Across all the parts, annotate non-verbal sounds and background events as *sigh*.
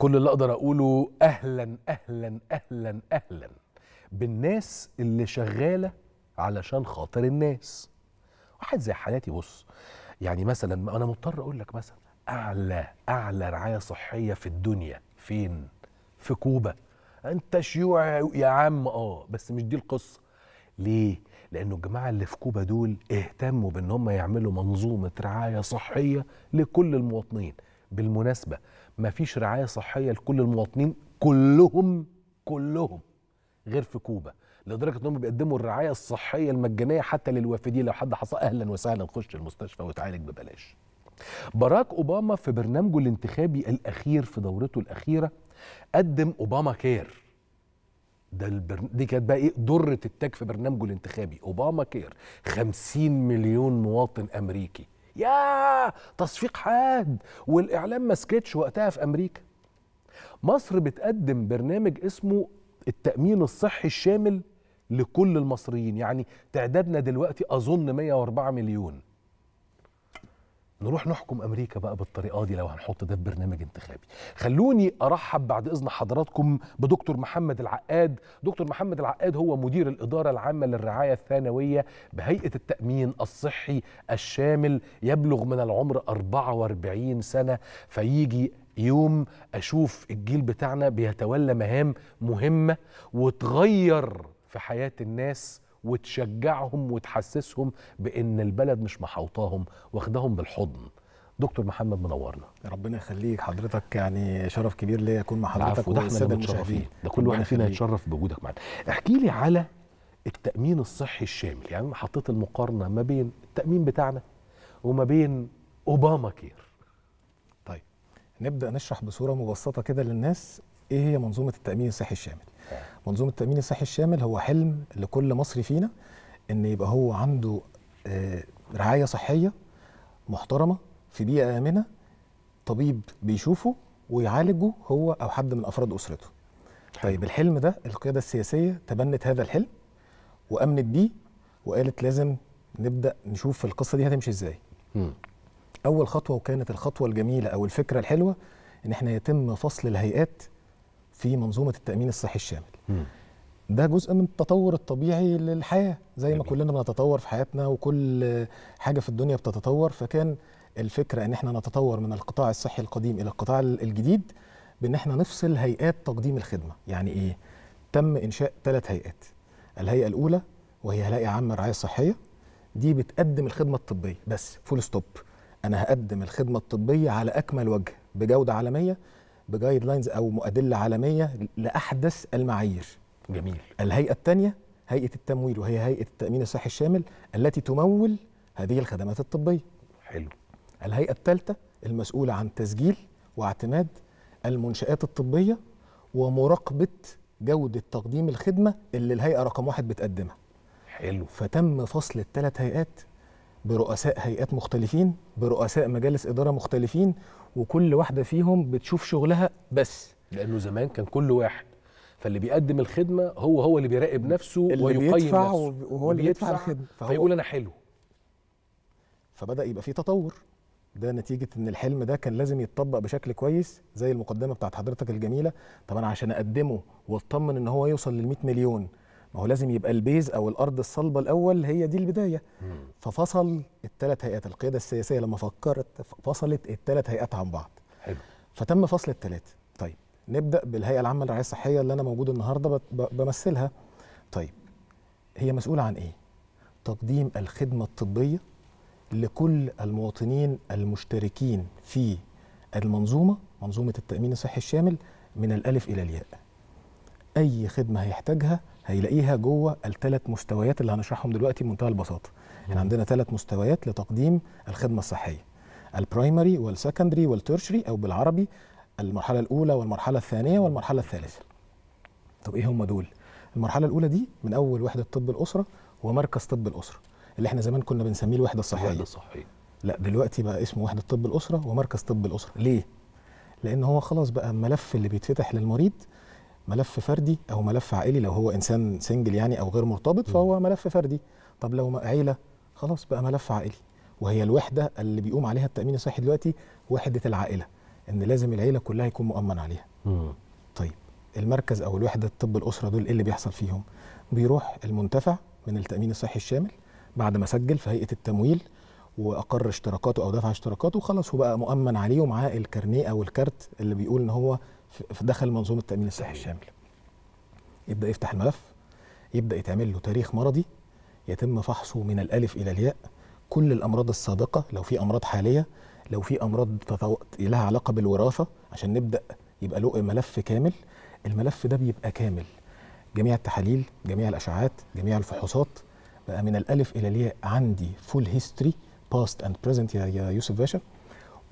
كل اللي اقدر اقوله اهلا اهلا اهلا اهلا بالناس اللي شغاله علشان خاطر الناس واحد زي حالاتي بص يعني مثلا انا مضطر اقول لك مثلا اعلى اعلى رعايه صحيه في الدنيا فين في كوبا انت شيوع يا عم اه بس مش دي القصه ليه لانه الجماعه اللي في كوبا دول اهتموا بان هم يعملوا منظومه رعايه صحيه لكل المواطنين بالمناسبة مفيش رعاية صحية لكل المواطنين كلهم كلهم غير في كوبا لدرجه انهم بيقدموا الرعايه الصحيه المجانيه حتى للوافدين لو حد حصل اهلا وسهلا خش المستشفى وتعالج ببلاش. باراك اوباما في برنامجه الانتخابي الاخير في دورته الاخيره قدم اوباما كير ده البر... دي كانت بقى ايه درة التاج في برنامجه الانتخابي اوباما كير 50 مليون مواطن امريكي يا تصفيق حاد والاعلام ما سكتش وقتها في امريكا مصر بتقدم برنامج اسمه التامين الصحي الشامل لكل المصريين يعني تعدادنا دلوقتي اظن 104 مليون نروح نحكم امريكا بقى بالطريقه دي لو هنحط ده في برنامج انتخابي خلوني ارحب بعد اذن حضراتكم بدكتور محمد العقاد دكتور محمد العقاد هو مدير الاداره العامه للرعايه الثانويه بهيئه التامين الصحي الشامل يبلغ من العمر 44 سنه فيجي يوم اشوف الجيل بتاعنا بيتولى مهام مهمه وتغير في حياه الناس وتشجعهم وتحسسهم بان البلد مش محوطاهم واخداهم بالحضن دكتور محمد منورنا ربنا يخليك حضرتك يعني شرف كبير ليا اكون مع حضرتك وده احنا اللي متشرفين ده كل واحد فينا يتشرف بوجودك معانا احكي لي على التامين الصحي الشامل يعني حطيت المقارنه ما بين التامين بتاعنا وما بين اوباما كير طيب نبدا نشرح بصوره مبسطه كده للناس ايه هي منظومه التامين الصحي الشامل منظومه التامين الصحي الشامل هو حلم لكل مصري فينا ان يبقى هو عنده آه، رعايه صحيه محترمه في بيئه امنه طبيب بيشوفه ويعالجه هو او حد من افراد اسرته حلو. طيب الحلم ده القياده السياسيه تبنت هذا الحلم وامنت بيه وقالت لازم نبدا نشوف القصه دي هتمشي ازاي اول خطوه وكانت الخطوه الجميله او الفكره الحلوه ان احنا يتم فصل الهيئات في منظومه التامين الصحي الشامل م. ده جزء من التطور الطبيعي للحياه زي ما كلنا بنتطور في حياتنا وكل حاجه في الدنيا بتتطور فكان الفكره ان احنا نتطور من القطاع الصحي القديم الى القطاع الجديد بان احنا نفصل هيئات تقديم الخدمه يعني ايه تم انشاء ثلاث هيئات الهيئه الاولى وهي هيئه عامه رعايه صحيه دي بتقدم الخدمه الطبيه بس فول ستوب انا هقدم الخدمه الطبيه على اكمل وجه بجوده عالميه بجايد لاينز او ادله عالميه لاحدث المعايير جميل الهيئه الثانيه هيئه التمويل وهي هيئه التامين الصحي الشامل التي تمول هذه الخدمات الطبيه حلو الهيئه الثالثه المسؤوله عن تسجيل واعتماد المنشات الطبيه ومراقبه جوده تقديم الخدمه اللي الهيئه رقم واحد بتقدمها حلو فتم فصل الثلاث هيئات برؤساء هيئات مختلفين برؤساء مجالس إدارة مختلفين وكل واحدة فيهم بتشوف شغلها بس لأنه زمان كان كل واحد فاللي بيقدم الخدمة هو هو اللي بيراقب نفسه اللي ويقيم بيدفع نفسه وهو اللي بيدفع الخدمة فيقول أنا حلو فبدأ يبقى في تطور ده نتيجة إن الحلم ده كان لازم يتطبق بشكل كويس زي المقدمة بتاعت حضرتك الجميلة طب أنا عشان أقدمه وأطمن إن هو يوصل لل 100 مليون ما هو لازم يبقى البيز او الارض الصلبه الاول هي دي البدايه مم. ففصل الثلاث هيئات القياده السياسيه لما فكرت فصلت الثلاث هيئات عن بعض حلو فتم فصل الثلاثه طيب نبدا بالهيئه العامه للرعايه الصحيه اللي انا موجود النهارده بمثلها طيب هي مسؤوله عن ايه تقديم الخدمه الطبيه لكل المواطنين المشتركين في المنظومه منظومه التامين الصحي الشامل من الالف الى الياء اي خدمه هيحتاجها هيلاقيها جوه الثلاث مستويات اللي هنشرحهم دلوقتي بمنتهى البساطه احنا عندنا ثلاث مستويات لتقديم الخدمه الصحيه البرايمري والسكندري والتيرشري او بالعربي المرحله الاولى والمرحله الثانيه والمرحله الثالثه طب ايه هم دول المرحله الاولى دي من اول وحده طب الاسره ومركز طب الاسره اللي احنا زمان كنا بنسميه الوحده الصحيه الوحده الصحيه لا دلوقتي بقى اسمه وحده طب الاسره ومركز طب الاسره ليه لان هو خلاص بقى الملف اللي بيتفتح للمريض ملف فردي او ملف عائلي لو هو انسان سنجل يعني او غير مرتبط فهو ملف فردي طب لو عيله خلاص بقى ملف عائلي وهي الوحده اللي بيقوم عليها التامين الصحي دلوقتي وحده العائله ان لازم العيله كلها يكون مؤمن عليها مم. طيب المركز او الوحده الطب الاسره دول ايه اللي بيحصل فيهم بيروح المنتفع من التامين الصحي الشامل بعد ما سجل في هيئه التمويل واقر اشتراكاته او دفع اشتراكاته خلاص هو بقى مؤمن عليه ومعاه الكارنيه او الكارت اللي بيقول ان هو دخل منظومه التامين الصحي الشامل يبدا يفتح الملف يبدا يتعمل له تاريخ مرضي يتم فحصه من الالف الى الياء كل الامراض السابقه لو في امراض حاليه لو في امراض تتو... لها علاقه بالوراثه عشان نبدا يبقى له ملف كامل الملف ده بيبقى كامل جميع التحاليل جميع الاشعاعات جميع الفحوصات بقى من الالف الى الياء عندي فول هيستوري باست اند بريزنت يا يوسف باشا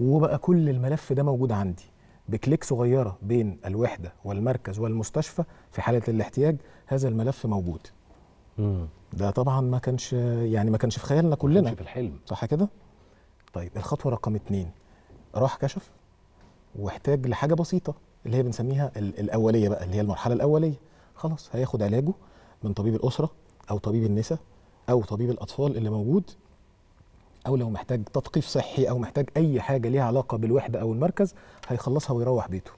وبقى كل الملف ده موجود عندي بكليك صغيره بين الوحده والمركز والمستشفى في حاله الاحتياج هذا الملف موجود مم. ده طبعا ما كانش يعني ما كانش في خيالنا كلنا كانش في الحلم صح كده طيب الخطوه رقم اتنين راح كشف واحتاج لحاجه بسيطه اللي هي بنسميها الاوليه بقى اللي هي المرحله الاوليه خلاص هياخد علاجه من طبيب الاسره او طبيب النساء او طبيب الاطفال اللي موجود او لو محتاج تثقيف صحي او محتاج اي حاجه ليها علاقه بالوحده او المركز هيخلصها ويروح بيته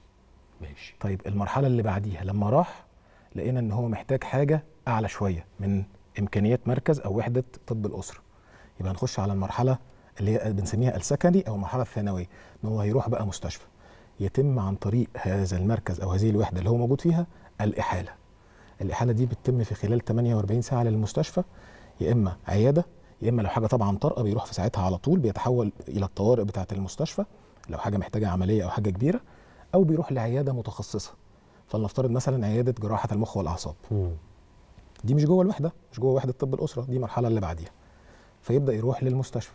ماشي طيب المرحله اللي بعديها لما راح لقينا ان هو محتاج حاجه اعلى شويه من امكانيات مركز او وحده طب الاسره يبقى هنخش على المرحله اللي هي بنسميها السكني او المرحله الثانويه ان هو هيروح بقى مستشفى يتم عن طريق هذا المركز او هذه الوحده اللي هو موجود فيها الاحاله الاحاله دي بتتم في خلال 48 ساعه للمستشفى يا اما عياده يا اما لو حاجه طبعا طارئه بيروح في ساعتها على طول بيتحول الى الطوارئ بتاعه المستشفى لو حاجه محتاجه عمليه او حاجه كبيره او بيروح لعياده متخصصه فلنفترض مثلا عياده جراحه المخ والاعصاب دي مش جوه الوحده مش جوه وحده طب الاسره دي المرحله اللي بعديها فيبدا يروح للمستشفى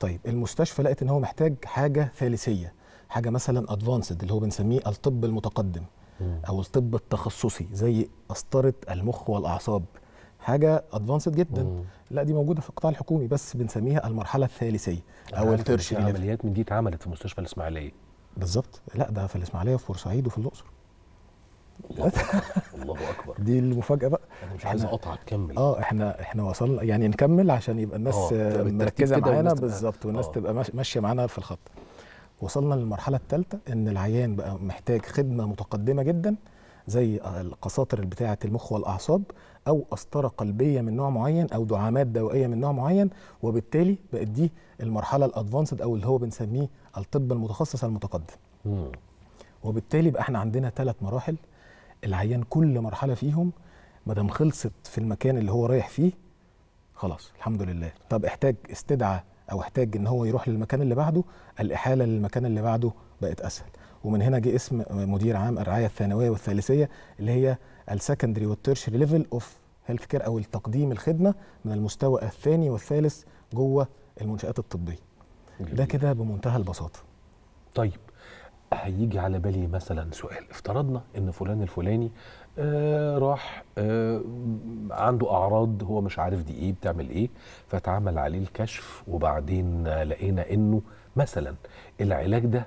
طيب المستشفى لقت ان هو محتاج حاجه ثالثيه حاجه مثلا ادفانسد اللي هو بنسميه الطب المتقدم او الطب التخصصي زي قسطره المخ والاعصاب حاجه ادفانسد جدا مم. لا دي موجوده في القطاع الحكومي بس بنسميها المرحله الثالثيه او الترشي عمليات من دي اتعملت في مستشفى الاسماعيليه بالظبط لا ده في الاسماعيليه وفي بورسعيد وفي الاقصر الله, الله اكبر *laughs* دي المفاجاه بقى انا مش عايز اقطعك كمل اه احنا احنا وصلنا يعني نكمل عشان يبقى الناس آه، مركزه معانا بالظبط والناس آه. تبقى ماشيه معانا في الخط وصلنا للمرحله الثالثه ان العيان بقى محتاج خدمه متقدمه جدا زي القساطر بتاعه المخ والاعصاب او قسطره قلبيه من نوع معين او دعامات دوائيه من نوع معين وبالتالي بقت دي المرحله الادفانسد او اللي هو بنسميه الطب المتخصص المتقدم مم. وبالتالي بقى احنا عندنا ثلاث مراحل العيان كل مرحله فيهم ما دام خلصت في المكان اللي هو رايح فيه خلاص الحمد لله طب احتاج استدعى او احتاج ان هو يروح للمكان اللي بعده الاحاله للمكان اللي بعده بقت اسهل ومن هنا جه اسم مدير عام الرعايه الثانويه والثالثيه اللي هي السكندري والتيرشري ليفل اوف هيلث كير او التقديم الخدمه من المستوى الثاني والثالث جوه المنشات الطبيه ده كده بمنتهى البساطه طيب هيجي على بالي مثلا سؤال افترضنا ان فلان الفلاني آه راح آه عنده اعراض هو مش عارف دي ايه بتعمل ايه فاتعمل عليه الكشف وبعدين لقينا انه مثلا العلاج ده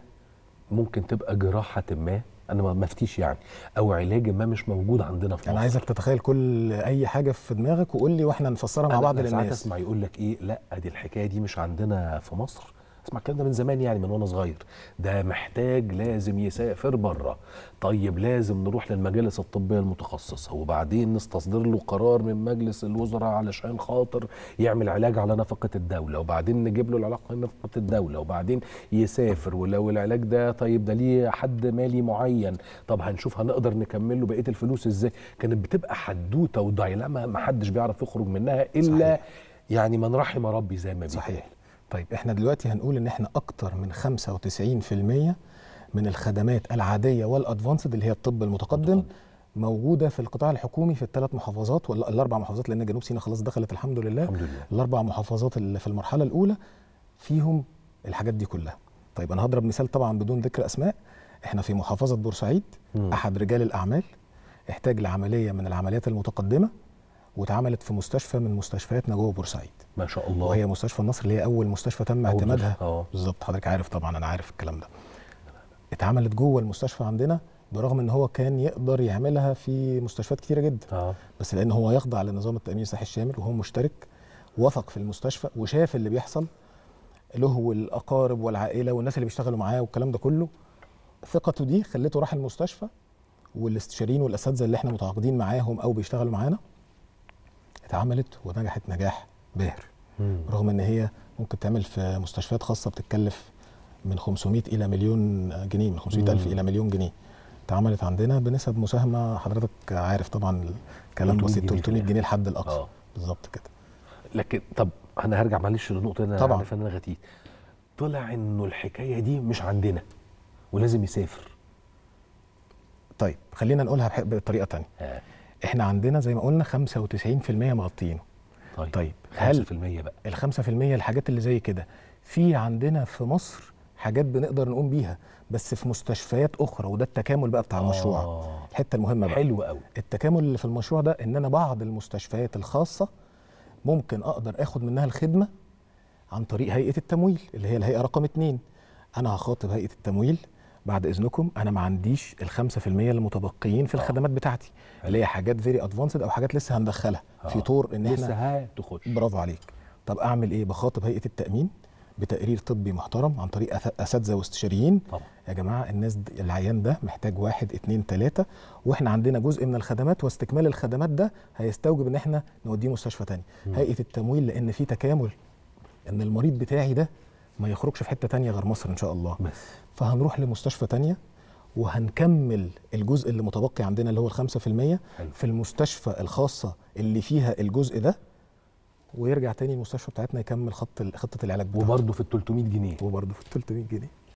ممكن تبقى جراحه ما انا ما مفتيش يعني او علاج ما مش موجود عندنا في مصر انا عايزك تتخيل كل اي حاجه في دماغك وقول لي واحنا نفسرها مع بعض للناس انا ساعات اسمع يقول لك ايه لا دي الحكايه دي مش عندنا في مصر اسمع الكلام ده من زمان يعني من وانا صغير ده محتاج لازم يسافر بره طيب لازم نروح للمجالس الطبيه المتخصصه وبعدين نستصدر له قرار من مجلس الوزراء علشان خاطر يعمل علاج على نفقه الدوله وبعدين نجيب له العلاقه من نفقه الدوله وبعدين يسافر ولو العلاج ده طيب ده ليه حد مالي معين طب هنشوف هنقدر نكمل له بقيه الفلوس ازاي كانت بتبقى حدوته ما حدش بيعرف يخرج منها الا صحيح. يعني من رحم ربي زي ما بيقول صحيح طيب احنا دلوقتي هنقول ان احنا اكتر من 95% من الخدمات العاديه والادفانسد اللي هي الطب المتقدم موجوده في القطاع الحكومي في الثلاث محافظات ولا الاربع محافظات لان جنوب سيناء خلاص دخلت الحمد لله, الحمد لله. الاربع محافظات اللي في المرحله الاولى فيهم الحاجات دي كلها طيب انا هضرب مثال طبعا بدون ذكر اسماء احنا في محافظه بورسعيد احد رجال الاعمال احتاج لعمليه من العمليات المتقدمه واتعملت في مستشفى من مستشفياتنا جوه بورسعيد ما شاء الله وهي مستشفى النصر اللي هي اول مستشفى تم اعتمادها آه. بالظبط حضرتك عارف طبعا انا عارف الكلام ده اتعملت جوه المستشفى عندنا برغم ان هو كان يقدر يعملها في مستشفيات كتيره جدا آه. بس لان هو يخضع لنظام التامين الصحي الشامل وهو مشترك وثق في المستشفى وشاف اللي بيحصل له والاقارب والعائله والناس اللي بيشتغلوا معاه والكلام ده كله ثقته دي خلته راح المستشفى والاستشاريين والاساتذه اللي احنا متعاقدين معاهم او بيشتغلوا معانا اتعملت ونجحت نجاح باهر رغم ان هي ممكن تعمل في مستشفيات خاصه بتتكلف من 500 الى مليون جنيه من 500000 الى مليون جنيه اتعملت عندنا بنسب مساهمه حضرتك عارف طبعا الكلام بسيط 300 جنيه لحد الاقصى آه. بالظبط كده لكن طب انا هرجع معلش للنقطه انا طبعا عارف ان انا غثيت طلع انه الحكايه دي مش عندنا ولازم يسافر طيب خلينا نقولها بطريقه ثانيه آه. احنا عندنا زي ما قلنا 95% مغطيينه طيب, طيب هل 5% بقى ال 5% الحاجات اللي زي كده في عندنا في مصر حاجات بنقدر نقوم بيها بس في مستشفيات اخرى وده التكامل بقى بتاع آه المشروع الحته المهمه بقى حلو قوي التكامل اللي في المشروع ده ان انا بعض المستشفيات الخاصه ممكن اقدر اخد منها الخدمه عن طريق هيئه التمويل اللي هي الهيئه رقم 2 انا هخاطب هيئه التمويل بعد اذنكم انا ما عنديش ال 5% المتبقيين في آه. الخدمات بتاعتي اللي هي حاجات فيري ادفانسد او حاجات لسه هندخلها آه. في طور ان احنا لسه هتخش برافو عليك طب اعمل ايه بخاطب هيئه التامين بتقرير طبي محترم عن طريق اساتذه واستشاريين يا جماعه الناس العيان ده محتاج واحد اثنين ثلاثه واحنا عندنا جزء من الخدمات واستكمال الخدمات ده هيستوجب ان احنا نوديه مستشفى ثانيه هيئه التمويل لان في تكامل ان المريض بتاعي ده ما يخرجش في حته تانية غير مصر ان شاء الله بس. فهنروح لمستشفى تانية وهنكمل الجزء اللي متبقي عندنا اللي هو الخمسة في المية في المستشفى الخاصة اللي فيها الجزء ده ويرجع تاني المستشفى بتاعتنا يكمل خط خطه العلاج بتاعته وبرضه في ال 300 جنيه وبرضه في ال 300 جنيه